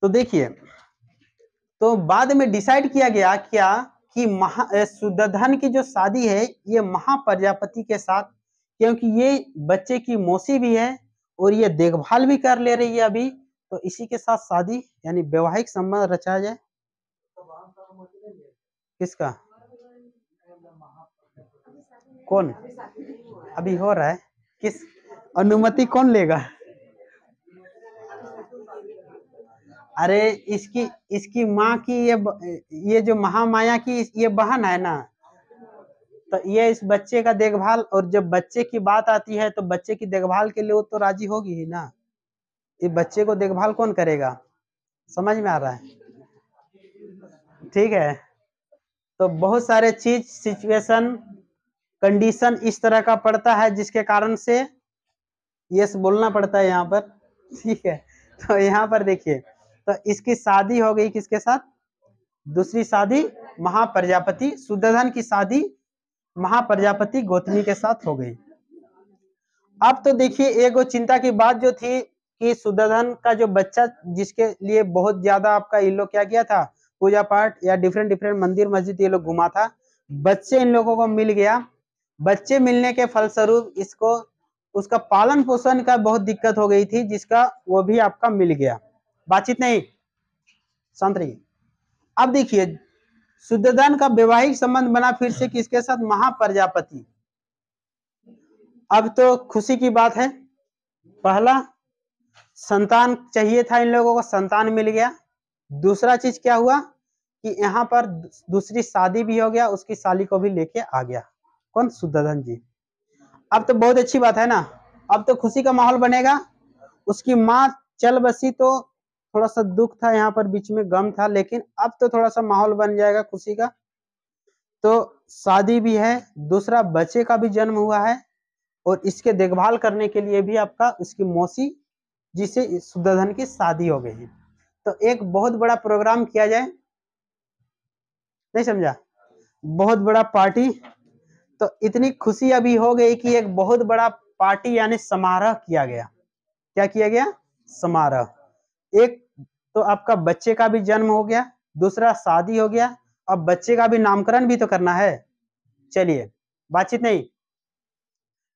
तो देखिए तो बाद में डिसाइड किया गया क्या कि महा सुदधन की जो शादी है ये महाप्रजापति के साथ क्योंकि ये बच्चे की मौसी भी है और ये देखभाल भी कर ले रही है अभी तो इसी के साथ शादी यानी वैवाहिक संबंध रचा जाए किसका कौन अभी हो रहा है किस अनुमति कौन लेगा अरे इसकी इसकी माँ की ये ये जो महामाया की ये बहन है ना तो ये इस बच्चे का देखभाल और जब बच्चे की बात आती है तो बच्चे की देखभाल के लिए वो तो राजी होगी ही ना ये बच्चे को देखभाल कौन करेगा समझ में आ रहा है ठीक है तो बहुत सारे चीज सिचुएशन कंडीशन इस तरह का पड़ता है जिसके कारण से यस बोलना पड़ता है यहाँ पर ठीक है तो यहाँ पर देखिए तो इसकी शादी हो गई किसके साथ दूसरी शादी महाप्रजापति सुदर्धन की शादी महाप्रजापति गौतमी के साथ हो गई अब तो देखिए एगो चिंता की बात जो थी कि सुदर्धन का जो बच्चा जिसके लिए बहुत ज्यादा आपका इल्लो क्या किया था पूजा पाठ या डिफरेंट डिफरेंट मंदिर मस्जिद ये लोग घुमा था बच्चे इन लोगों को मिल गया बच्चे मिलने के फलस्वरूप इसको उसका पालन पोषण का बहुत दिक्कत हो गई थी जिसका वो भी आपका मिल गया बातचीत नहीं शांत अब देखिए शुद्धदान का वैवाहिक संबंध बना फिर से किसके साथ महाप्रजापति अब तो खुशी की बात है पहला संतान चाहिए था इन लोगों को संतान मिल गया दूसरा चीज क्या हुआ कि यहाँ पर दूसरी शादी भी हो गया उसकी साली को भी लेके आ गया कौन सुदर्शन जी अब तो बहुत अच्छी बात है ना अब तो खुशी का माहौल बनेगा उसकी माँ चल बसी तो थोड़ा सा दुख था यहाँ पर बीच में गम था लेकिन अब तो थोड़ा सा माहौल बन जाएगा खुशी का तो शादी भी है दूसरा बच्चे का भी जन्म हुआ है और इसके देखभाल करने के लिए भी आपका उसकी मौसी जिसे सुदर्शन की शादी हो गई है तो एक बहुत बड़ा प्रोग्राम किया जाए नहीं समझा बहुत बड़ा पार्टी तो इतनी खुशी अभी हो गई कि एक बहुत बड़ा पार्टी यानी समारोह किया गया क्या किया गया समारोह एक तो आपका बच्चे का भी जन्म हो गया दूसरा शादी हो गया अब बच्चे का भी नामकरण भी तो करना है चलिए बातचीत नहीं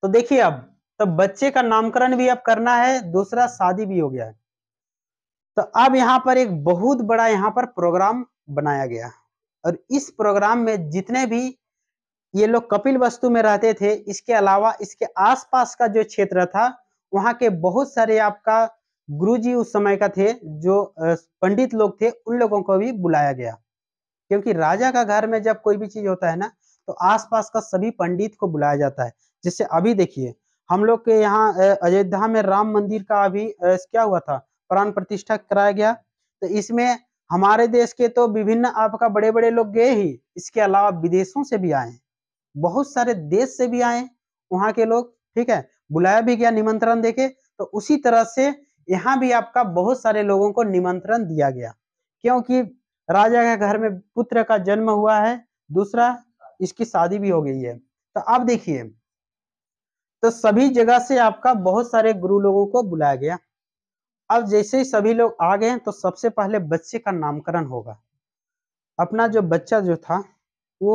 तो देखिए अब तो बच्चे का नामकरण भी अब करना है दूसरा शादी भी हो गया है तो अब यहाँ पर एक बहुत बड़ा यहाँ पर प्रोग्राम बनाया गया और इस प्रोग्राम में जितने भी ये लोग कपिल वस्तु में रहते थे इसके अलावा इसके आसपास का जो क्षेत्र था वहाँ के बहुत सारे आपका गुरुजी उस समय का थे जो पंडित लोग थे उन लोगों को भी बुलाया गया क्योंकि राजा का घर में जब कोई भी चीज होता है ना तो आसपास का सभी पंडित को बुलाया जाता है जिससे अभी देखिए हम लोग के यहाँ अयोध्या में राम मंदिर का अभी क्या हुआ था प्राण प्रतिष्ठा कराया गया तो इसमें हमारे देश के तो विभिन्न आपका बड़े बड़े लोग गए ही इसके अलावा विदेशों से भी आए बहुत सारे देश से भी आए वहाँ के लोग ठीक है बुलाया भी गया निमंत्रण देके तो उसी तरह से यहाँ भी आपका बहुत सारे लोगों को निमंत्रण दिया गया क्योंकि राजा के घर में पुत्र का जन्म हुआ है दूसरा इसकी शादी भी हो गई है तो आप देखिए तो सभी जगह से आपका बहुत सारे गुरु लोगों को बुलाया गया अब जैसे ही सभी लोग आ गए तो सबसे पहले बच्चे का नामकरण होगा अपना जो बच्चा जो था वो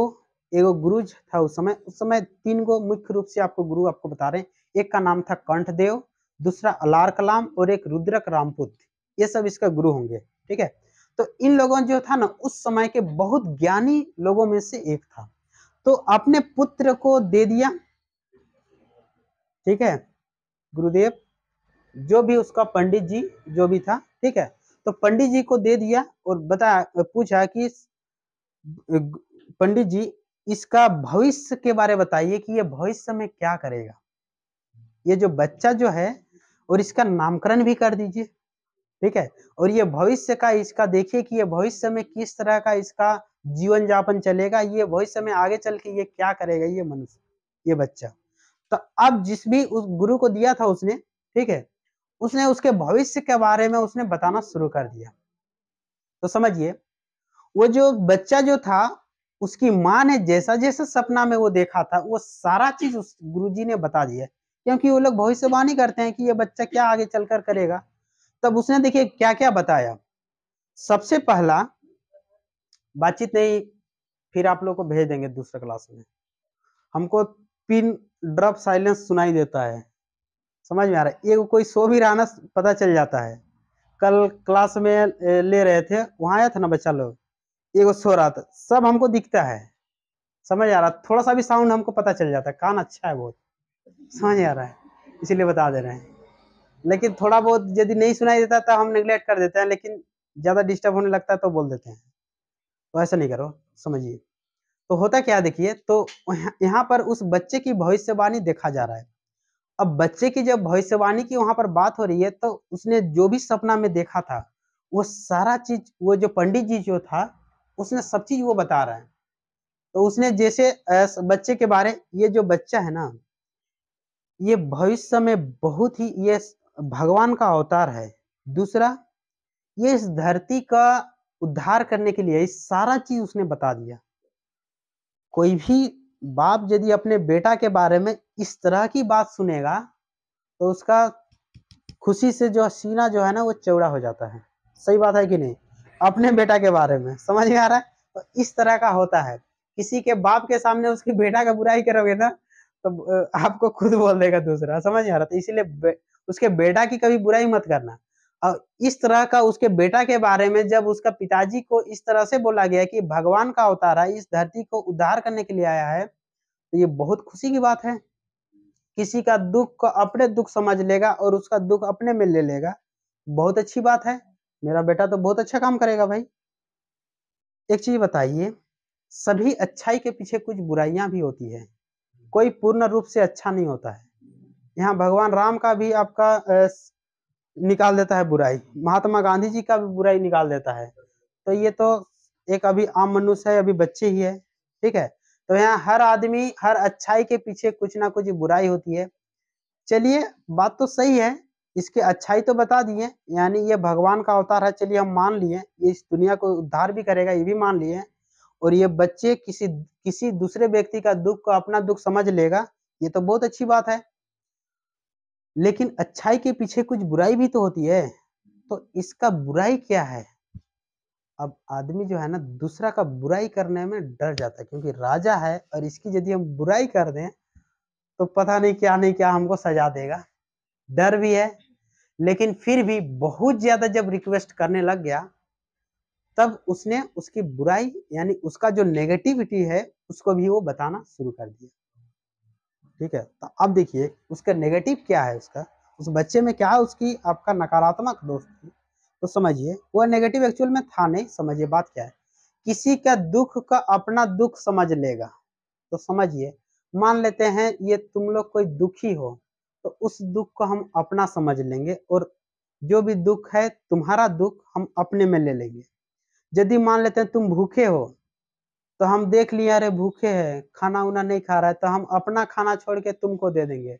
एगो गुरु था उस समय उस समय तीन गो मुख्य रूप से आपको गुरु आपको बता रहे हैं एक का नाम था कंठदेव दूसरा अलार कलाम और एक रुद्रक रामपुत ये सब इसका गुरु होंगे ठीक है तो इन लोगों जो था ना उस समय के बहुत ज्ञानी लोगों में से एक था तो अपने पुत्र को दे दिया ठीक है गुरुदेव जो भी उसका पंडित जी जो भी था ठीक है तो पंडित जी को दे दिया और बताया पूछा कि पंडित जी इसका भविष्य के बारे बताइए कि ये भविष्य में क्या करेगा ये जो बच्चा जो है और इसका नामकरण भी कर दीजिए ठीक है और ये भविष्य का इसका देखिए कि ये भविष्य में किस तरह का इसका जीवन यापन चलेगा ये भविष्य में आगे चल के ये क्या करेगा ये मनुष्य ये बच्चा तो अब जिस भी उस गुरु को दिया था उसने ठीक है उसने उसके भविष्य के बारे में उसने बताना शुरू कर दिया तो समझिए वो जो बच्चा जो था उसकी माँ ने जैसा जैसा सपना में वो देखा था वो सारा चीज उस गुरुजी ने बता दिया क्योंकि वो लोग भविष्यवाणी करते हैं कि ये बच्चा क्या आगे चलकर करेगा तब उसने देखिए क्या क्या बताया सबसे पहला बातचीत नहीं फिर आप लोग को भेज देंगे दूसरे क्लास में हमको पिन ड्रॉप साइलेंस सुनाई देता है समझ में आ रहा है एक कोई सो भी रहा ना पता चल जाता है कल क्लास में ले रहे थे वहाँ आया था ना बच्चा लोग एगो सो रहा था सब हमको दिखता है समझ आ रहा थोड़ा सा भी साउंड हमको पता चल जाता है कान अच्छा है बहुत समझ आ रहा है इसीलिए बता दे रहे हैं लेकिन थोड़ा बहुत यदि नहीं सुनाई देता तो हम निगलेक्ट कर देते हैं लेकिन ज़्यादा डिस्टर्ब होने लगता है तो बोल देते हैं तो ऐसा नहीं करो समझिए तो होता क्या देखिए तो यहाँ पर उस बच्चे की भविष्यवाणी देखा जा रहा है अब बच्चे की जब भविष्यवाणी की वहां पर बात हो रही है तो उसने जो भी सपना में देखा था वो सारा चीज वो जो पंडित जी जो था उसने सब चीज वो बता रहा है तो उसने जैसे बच्चे के बारे ये जो बच्चा है ना ये भविष्य में बहुत ही ये भगवान का अवतार है दूसरा ये इस धरती का उद्धार करने के लिए सारा चीज उसने बता दिया कोई भी बाप यदि अपने बेटा के बारे में इस तरह की बात सुनेगा तो उसका खुशी से जो सीना जो है ना वो चौड़ा हो जाता है सही बात है कि नहीं अपने बेटा के बारे में समझ में आ रहा है तो इस तरह का होता है किसी के बाप के सामने उसकी बेटा का बुराई करोगे ना तो आपको खुद बोल देगा दूसरा समझ आ रहा था तो इसीलिए उसके बेटा की कभी बुराई मत करना इस तरह का उसके बेटा के बारे में जब उसका पिताजी को इस तरह से बोला गया कि भगवान का अवतार है इस धरती को उद्धार करने के लिए आया है तो ये बहुत खुशी की बात है किसी का दुख को अपने दुख समझ लेगा और उसका दुख अपने में ले लेगा बहुत अच्छी बात है मेरा बेटा तो बहुत अच्छा काम करेगा भाई एक चीज बताइए सभी अच्छाई के पीछे कुछ बुराइयां भी होती है कोई पूर्ण रूप से अच्छा नहीं होता है यहाँ भगवान राम का भी आपका निकाल देता है बुराई महात्मा गांधी जी का भी बुराई निकाल देता है तो ये तो एक अभी आम मनुष्य है अभी बच्चे ही है ठीक है तो यहाँ हर आदमी हर अच्छाई के पीछे कुछ ना कुछ बुराई होती है चलिए बात तो सही है इसके अच्छाई तो बता दिए यानी ये भगवान का अवतार है चलिए हम मान लिए ये इस दुनिया को उद्धार भी करेगा ये भी मान लिए और ये बच्चे किसी किसी दूसरे व्यक्ति का दुख को अपना दुख समझ लेगा ये तो बहुत अच्छी बात है लेकिन अच्छाई के पीछे कुछ बुराई भी तो होती है तो इसका बुराई क्या है अब आदमी जो है ना दूसरा का बुराई करने में डर जाता है क्योंकि राजा है और इसकी यदि हम बुराई कर दें तो पता नहीं क्या नहीं क्या हमको सजा देगा डर भी है लेकिन फिर भी बहुत ज्यादा जब रिक्वेस्ट करने लग गया तब उसने उसकी बुराई यानी उसका जो नेगेटिविटी है उसको भी वो बताना शुरू कर दिया ठीक है तो अब देखिए उसका नेगेटिव क्या है उसका उस बच्चे में क्या है उसकी आपका नकारात्मक दोष तो समझिए वो नेगेटिव एक्चुअल में था नहीं समझिए बात क्या है किसी का दुख का अपना दुख समझ लेगा तो समझिए मान लेते हैं ये तुम लोग कोई दुखी हो तो उस दुख को हम अपना समझ लेंगे और जो भी दुख है तुम्हारा दुख हम अपने में ले लेंगे यदि मान लेते हैं तुम भूखे हो तो हम देख लिए अरे भूखे हैं खाना उना नहीं खा रहा है तो हम अपना खाना छोड़ के तुमको दे देंगे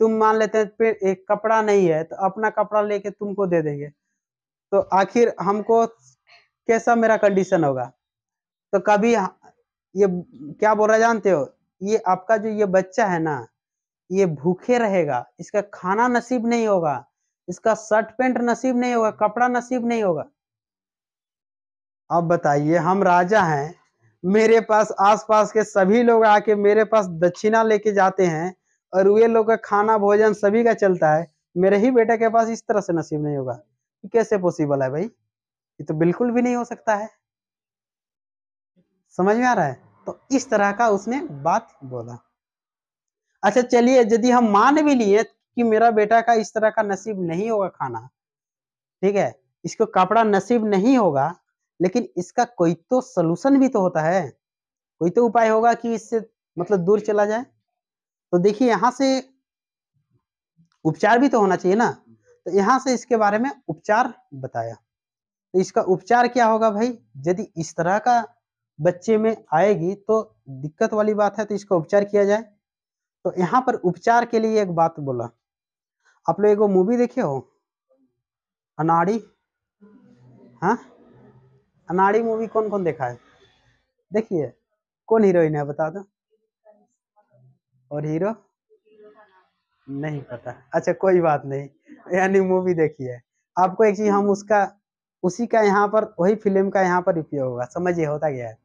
तुम मान लेते हैं एक कपड़ा नहीं है तो अपना कपड़ा लेके तुमको दे देंगे तो आखिर हमको कैसा मेरा कंडीशन होगा तो कभी ये क्या बोल रहा जानते हो ये आपका जो ये बच्चा है ना ये भूखे रहेगा इसका खाना नसीब नहीं होगा इसका शर्ट पेंट नसीब नहीं होगा कपड़ा नसीब नहीं होगा अब बताइए हम राजा हैं मेरे पास आसपास के सभी लोग आके मेरे पास दक्षिणा लेके जाते हैं और वे लोग का खाना भोजन सभी का चलता है मेरे ही बेटे के पास इस तरह से नसीब नहीं होगा कैसे पॉसिबल है भाई ये तो बिल्कुल भी नहीं हो सकता है समझ में आ रहा है तो इस तरह का उसने बात बोला अच्छा चलिए यदि हम मान भी लिए कि मेरा बेटा का इस तरह का नसीब नहीं होगा खाना ठीक है इसको कपड़ा नसीब नहीं होगा लेकिन इसका कोई तो सलूशन भी तो होता है कोई तो उपाय होगा कि इससे मतलब दूर चला जाए तो देखिए यहाँ से उपचार भी तो होना चाहिए ना तो यहाँ से इसके बारे में उपचार बताया तो इसका उपचार क्या होगा भाई यदि इस तरह का बच्चे में आएगी तो दिक्कत वाली बात है तो इसका उपचार किया जाए तो यहाँ पर उपचार के लिए एक बात बोला आप लोग एक मूवी देखे हो अनाड़ी हाँ अनाड़ी मूवी कौन कौन देखा है देखिए कौन हीरोइन है बता दो और हीरो नहीं पता अच्छा कोई बात नहीं यानी मूवी देखिए आपको एक चीज हम उसका उसी का यहाँ पर वही फिल्म का यहाँ पर उपयोग होगा समझिए होता गया है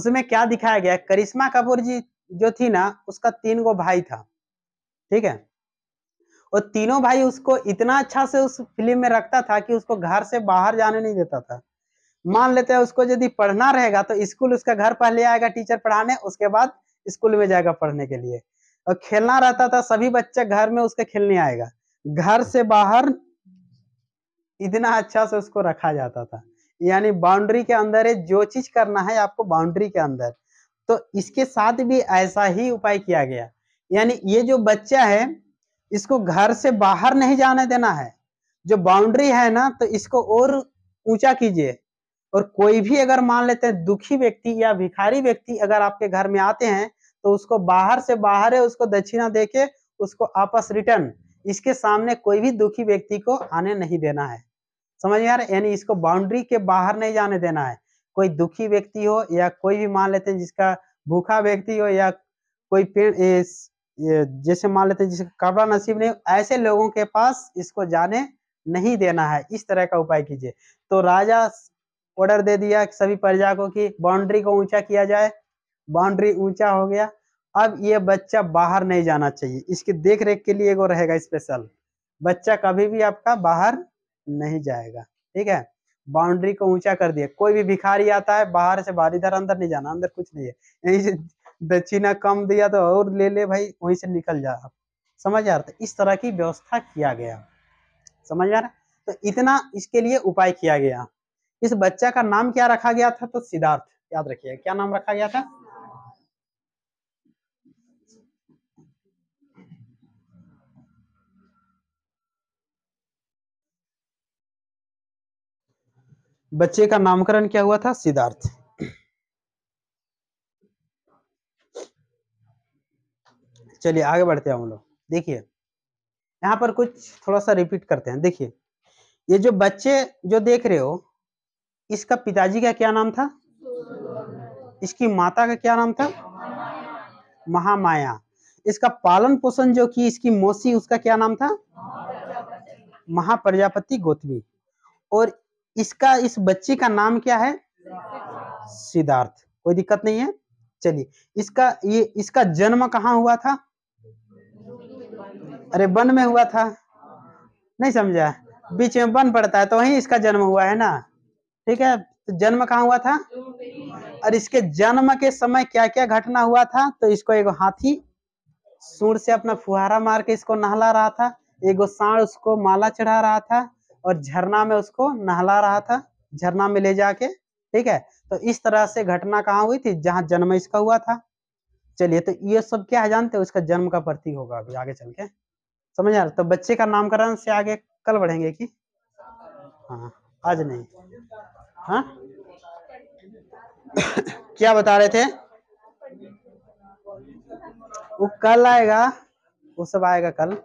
उसमें क्या दिखाया गया करिश्मा कपूर जी जो थी ना उसका तीन गो भाई था ठीक है और तीनों भाई उसको इतना अच्छा से उस फिल्म में रखता था कि उसको घर से बाहर जाने नहीं देता था मान लेते हैं उसको यदि पढ़ना रहेगा तो स्कूल उसका घर पहले आएगा टीचर पढ़ाने उसके बाद स्कूल में जाएगा पढ़ने के लिए और खेलना रहता था सभी बच्चा घर में उसके खेलने आएगा घर से बाहर इतना अच्छा से उसको रखा जाता था यानी बाउंड्री के अंदर है जो चीज करना है आपको बाउंड्री के अंदर तो इसके साथ भी ऐसा ही उपाय किया गया यानी ये जो बच्चा है इसको घर से बाहर नहीं जाने देना है जो बाउंड्री है ना तो इसको और ऊंचा कीजिए और कोई भी अगर मान लेते हैं दुखी व्यक्ति या भिखारी व्यक्ति अगर आपके घर में आते हैं तो उसको बाहर से बाहर है उसको दक्षिणा दे के उसको आपस रिटर्न इसके सामने कोई भी दुखी व्यक्ति को आने नहीं देना है समझ यार यानी इसको बाउंड्री के बाहर नहीं जाने देना है कोई दुखी व्यक्ति हो या कोई भी मान लेते हैं जिसका भूखा व्यक्ति हो या कोई पेड़ जैसे मान लेते हैं जिसका कपड़ा नसीब नहीं ऐसे लोगों के पास इसको जाने नहीं देना है इस तरह का उपाय कीजिए तो राजा ऑर्डर दे दिया सभी प्रजा को कि बाउंड्री को ऊंचा किया जाए बाउंड्री ऊंचा हो गया अब ये बच्चा बाहर नहीं जाना चाहिए इसकी देख रेख के लिए वो रहेगा स्पेशल बच्चा कभी भी आपका बाहर नहीं जाएगा ठीक है बाउंड्री को ऊंचा कर दिया कोई भी भिखारी आता है बाहर से बाहर इधर अंदर नहीं जाना अंदर कुछ नहीं है यहीं से दक्षिणा कम दिया तो और ले ले भाई वहीं से निकल जा समझ आ रहा था इस तरह की व्यवस्था किया गया समझ आ रहा तो इतना इसके लिए उपाय किया गया इस बच्चा का नाम क्या रखा गया था तो सिद्धार्थ याद रखिए क्या नाम रखा गया था बच्चे का नामकरण क्या हुआ था सिद्धार्थ चलिए आगे बढ़ते हैं हम लोग देखिए यहाँ पर कुछ थोड़ा सा रिपीट करते हैं देखिए ये जो बच्चे जो देख रहे हो इसका पिताजी का क्या नाम था इसकी माता का क्या नाम था महामाया इसका पालन पोषण जो की इसकी मौसी उसका क्या नाम था महाप्रजापति गौतमी और इसका इस बच्चे का नाम क्या है सिद्धार्थ कोई दिक्कत नहीं है चलिए इसका ये इसका जन्म कहाँ हुआ था अरे वन में हुआ था नहीं समझा बीच में वन पड़ता है तो वहीं इसका जन्म हुआ है ना ठीक है तो जन्म कहाँ हुआ था और इसके जन्म के समय क्या क्या घटना हुआ था तो इसको एक हाथी सूर से अपना फुहारा मार के इसको नहला रहा था एगो सांड उसको माला चढ़ा रहा था और झरना में उसको नहला रहा था झरना में ले जाके ठीक है तो इस तरह से घटना कहाँ हुई थी जहां जन्म इसका हुआ था चलिए तो ये सब क्या है जानते हैं उसका जन्म का प्रतीक होगा अभी आगे चल के समझ आ तो बच्चे का नामकरण से आगे कल बढ़ेंगे कि हाँ आज नहीं हाँ क्या बता रहे थे वो कल आएगा वो सब आएगा कल